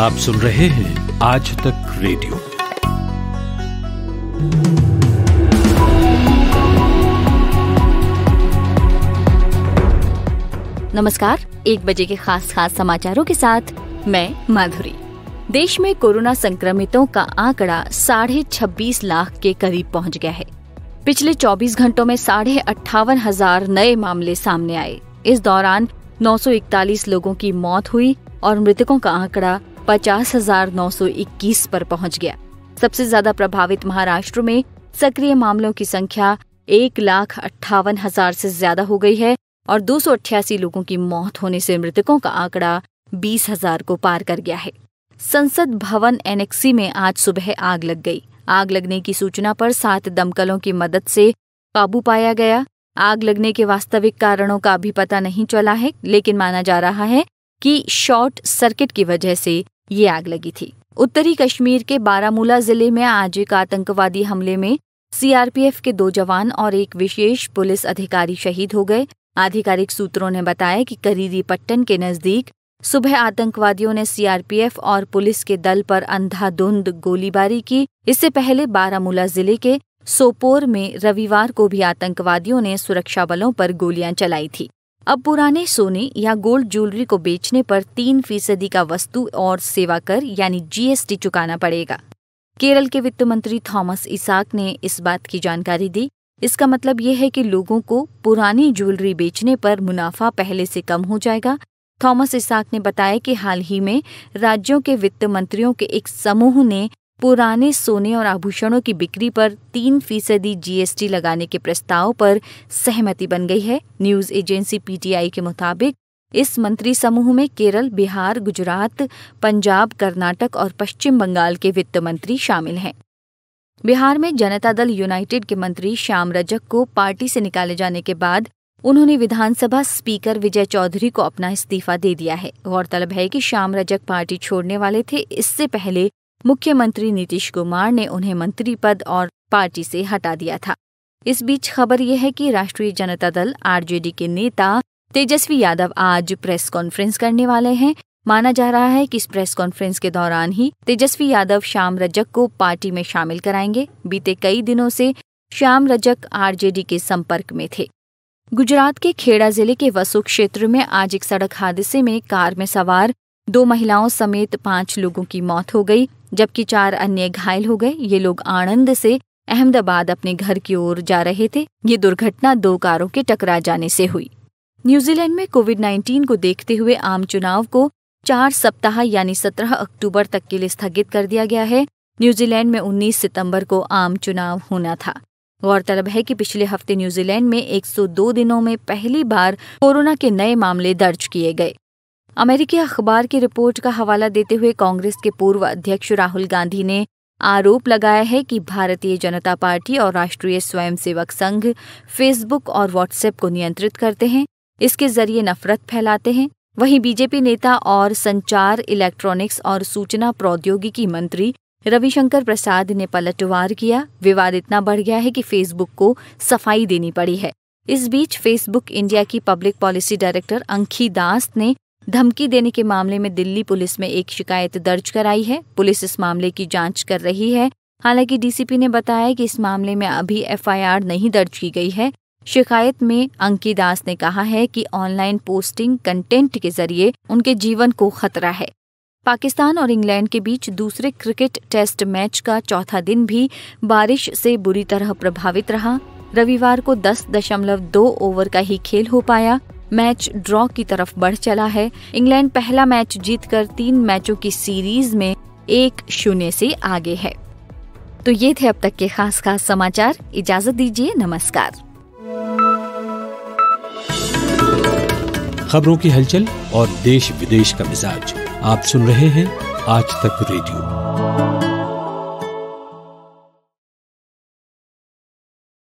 आप सुन रहे हैं आज तक रेडियो नमस्कार एक बजे के खास खास समाचारों के साथ मैं माधुरी देश में कोरोना संक्रमितों का आंकड़ा साढ़े छब्बीस लाख के करीब पहुंच गया है पिछले 24 घंटों में साढ़े अट्ठावन हजार नए मामले सामने आए इस दौरान 941 लोगों की मौत हुई और मृतकों का आंकड़ा पचास हजार नौ सौ इक्कीस पर पहुंच गया सबसे ज्यादा प्रभावित महाराष्ट्र में सक्रिय मामलों की संख्या एक लाख अट्ठावन हजार से ज्यादा हो गई है और दो सौ अट्ठासी लोगों की मौत होने से मृतकों का आंकड़ा बीस हजार को पार कर गया है संसद भवन एनेक्सी में आज सुबह आग लग गई आग लगने की सूचना पर सात दमकलों की मदद से काबू पाया गया आग लगने के वास्तविक कारणों का अभी पता नहीं चला है लेकिन माना जा रहा है कि शॉर्ट सर्किट की वजह से ये आग लगी थी उत्तरी कश्मीर के बारामूला जिले में आज एक आतंकवादी हमले में सीआरपीएफ के दो जवान और एक विशेष पुलिस अधिकारी शहीद हो गए आधिकारिक सूत्रों ने बताया कि करीरी पट्टन के नजदीक सुबह आतंकवादियों ने सीआरपीएफ और पुलिस के दल पर अंधाधुंध गोलीबारी की इससे पहले बारामूला जिले के सोपोर में रविवार को भी आतंकवादियों ने सुरक्षा बलों पर गोलियां चलाई थी अब पुराने सोने या गोल्ड ज्वेलरी को बेचने पर तीन फीसदी का वस्तु और सेवा कर यानी जीएसटी चुकाना पड़ेगा केरल के वित्त मंत्री थॉमस इसाक ने इस बात की जानकारी दी इसका मतलब यह है कि लोगों को पुरानी ज्वेलरी बेचने पर मुनाफा पहले से कम हो जाएगा थॉमस इसाक ने बताया कि हाल ही में राज्यों के वित्त मंत्रियों के एक समूह ने पुराने सोने और आभूषणों की बिक्री पर तीन फीसदी जीएसटी लगाने के प्रस्ताव पर सहमति बन गई है न्यूज एजेंसी पीटीआई के मुताबिक इस मंत्री समूह में केरल बिहार गुजरात पंजाब कर्नाटक और पश्चिम बंगाल के वित्त मंत्री शामिल हैं बिहार में जनता दल यूनाइटेड के मंत्री श्याम रजक को पार्टी से निकाले जाने के बाद उन्होंने विधानसभा स्पीकर विजय चौधरी को अपना इस्तीफा दे दिया है गौरतलब है कि श्याम रजक पार्टी छोड़ने वाले थे इससे पहले मुख्यमंत्री नीतीश कुमार ने उन्हें मंत्री पद और पार्टी से हटा दिया था इस बीच खबर यह है कि राष्ट्रीय जनता दल आरजेडी के नेता तेजस्वी यादव आज प्रेस कॉन्फ्रेंस करने वाले हैं माना जा रहा है कि इस प्रेस कॉन्फ्रेंस के दौरान ही तेजस्वी यादव श्याम रजक को पार्टी में शामिल कराएंगे बीते कई दिनों से श्याम रजक आरजेडी के संपर्क में थे गुजरात के खेड़ा जिले के वसु क्षेत्र में आज एक सड़क हादसे में कार में सवार दो महिलाओं समेत पांच लोगों की मौत हो गई जबकि चार अन्य घायल हो गए ये लोग आनंद से अहमदाबाद अपने घर की ओर जा रहे थे ये दुर्घटना दो कारों के टकरा जाने से हुई न्यूजीलैंड में कोविड 19 को देखते हुए आम चुनाव को चार सप्ताह यानी 17 अक्टूबर तक के लिए स्थगित कर दिया गया है न्यूजीलैंड में 19 सितंबर को आम चुनाव होना था गौरतलब है कि पिछले हफ्ते न्यूजीलैंड में 102 दिनों में पहली बार कोरोना के नए मामले दर्ज किए गए अमेरिकी अखबार की रिपोर्ट का हवाला देते हुए कांग्रेस के पूर्व अध्यक्ष राहुल गांधी ने आरोप लगाया है कि भारतीय जनता पार्टी और राष्ट्रीय स्वयंसेवक संघ फेसबुक और व्हाट्सएप को नियंत्रित करते हैं इसके जरिए नफरत फैलाते हैं वहीं बीजेपी नेता और संचार इलेक्ट्रॉनिक्स और सूचना प्रौद्योगिकी मंत्री रविशंकर प्रसाद ने पलटवार किया विवाद इतना बढ़ गया है कि फेसबुक को सफाई देनी पड़ी है इस बीच फेसबुक इंडिया की public policy director Ankhi Das ने धमकी देने के मामले में दिल्ली पुलिस में एक शिकायत दर्ज कराई है पुलिस इस मामले की जांच कर रही है हालांकि डीसीपी ने बताया कि इस मामले में अभी एफआईआर नहीं दर्ज की गई है शिकायत में अंकी दास ने कहा है कि ऑनलाइन पोस्टिंग कंटेंट के जरिए उनके जीवन को खतरा है पाकिस्तान और इंग्लैंड के बीच दूसरे क्रिकेट टेस्ट मैच का चौथा दिन भी बारिश से बुरी तरह प्रभावित रहा रविवार को दस दशमलव दो ओवर का ही खेल हो पाया मैच ड्रॉ की तरफ बढ़ चला है इंग्लैंड पहला मैच जीतकर तीन मैचों की सीरीज में एक शून्य से आगे है तो ये थे अब तक के खास खास समाचार इजाजत दीजिए नमस्कार खबरों की हलचल और देश विदेश का मिजाज आप सुन रहे हैं आज तक रेडियो